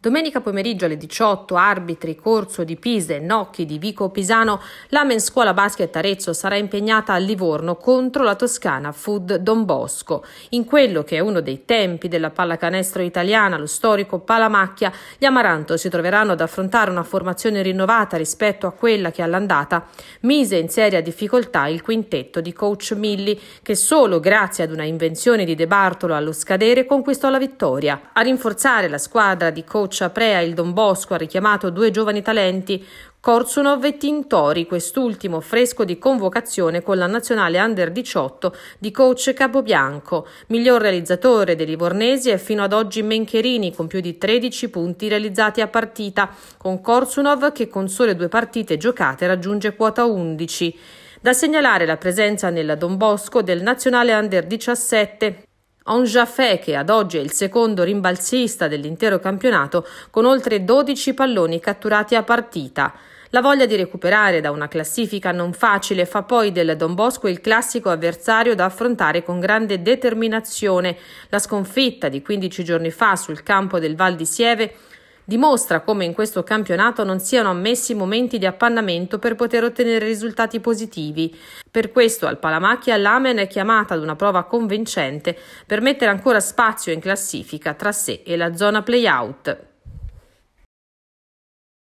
Domenica pomeriggio alle 18 arbitri Corso di Pisa e Nocchi di Vico Pisano, la Men's Scuola Basket Arezzo sarà impegnata a Livorno contro la Toscana Food Don Bosco. In quello che è uno dei tempi della pallacanestro italiana, lo storico Palamacchia, gli Amaranto si troveranno ad affrontare una formazione rinnovata rispetto a quella che all'andata mise in seria difficoltà il quintetto di coach Milli che solo grazie ad una invenzione di De Bartolo allo scadere conquistò la vittoria. A rinforzare la squadra di coach Boccia Prea il Don Bosco ha richiamato due giovani talenti, Korsunov e Tintori, quest'ultimo fresco di convocazione con la nazionale under 18 di coach Capobianco, miglior realizzatore dei Livornesi è fino ad oggi Mencherini con più di 13 punti realizzati a partita, con Korsunov che con sole due partite giocate raggiunge quota 11. Da segnalare la presenza nella Don Bosco del nazionale under 17 Aung Jaffé, che ad oggi è il secondo rimbalzista dell'intero campionato, con oltre 12 palloni catturati a partita. La voglia di recuperare da una classifica non facile fa poi del Don Bosco il classico avversario da affrontare con grande determinazione. La sconfitta di 15 giorni fa sul campo del Val di Sieve dimostra come in questo campionato non siano ammessi momenti di appannamento per poter ottenere risultati positivi. Per questo al Palamacchia l'Amen è chiamata ad una prova convincente per mettere ancora spazio in classifica tra sé e la zona playout.